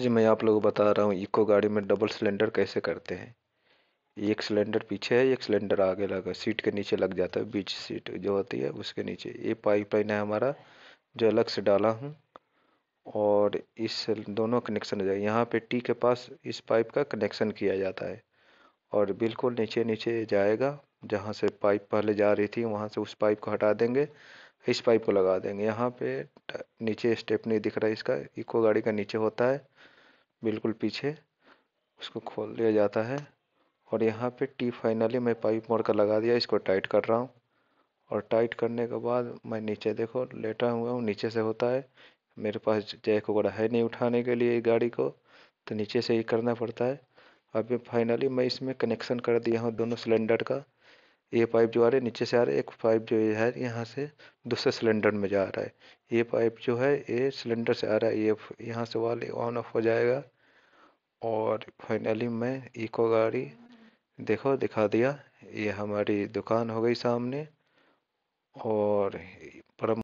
आज मैं आप लोगों को बता रहा हूँ इको गाड़ी में डबल सिलेंडर कैसे करते हैं एक सिलेंडर पीछे है एक सिलेंडर आगे लगा सीट के नीचे लग जाता है बीच सीट जो होती है उसके नीचे ये पाइपलाइन है हमारा जो अलग से डाला हूँ और इस दोनों कनेक्शन हो जाए यहाँ पे टी के पास इस पाइप का कनेक्शन किया जाता है और बिल्कुल नीचे नीचे जाएगा जहाँ से पाइप पहले जा रही थी वहाँ से उस पाइप को हटा देंगे इस पाइप को लगा देंगे यहाँ पे नीचे स्टेप नहीं दिख रहा है इसका इको गाड़ी का नीचे होता है बिल्कुल पीछे उसको खोल दिया जाता है और यहाँ पे टी फाइनली मैं पाइप मोड़ कर लगा दिया इसको टाइट कर रहा हूँ और टाइट करने के बाद मैं नीचे देखो लेटा हुआ हूँ नीचे से होता है मेरे पास जैक वगैरह है नहीं उठाने के लिए गाड़ी को तो नीचे से ही करना पड़ता है अभी फाइनली मैं इसमें कनेक्शन कर दिया हूँ दोनों सिलेंडर का ये पाइप जो आ रही है नीचे से आ रहा है एक पाइप जो है यहाँ से दूसरे सिलेंडर में जा रहा है ये पाइप जो है ये सिलेंडर से आ रहा है ये यहाँ से वाले ऑन ऑफ हो जाएगा और फाइनली मैं इको गाड़ी देखो दिखा दिया ये हमारी दुकान हो गई सामने और परम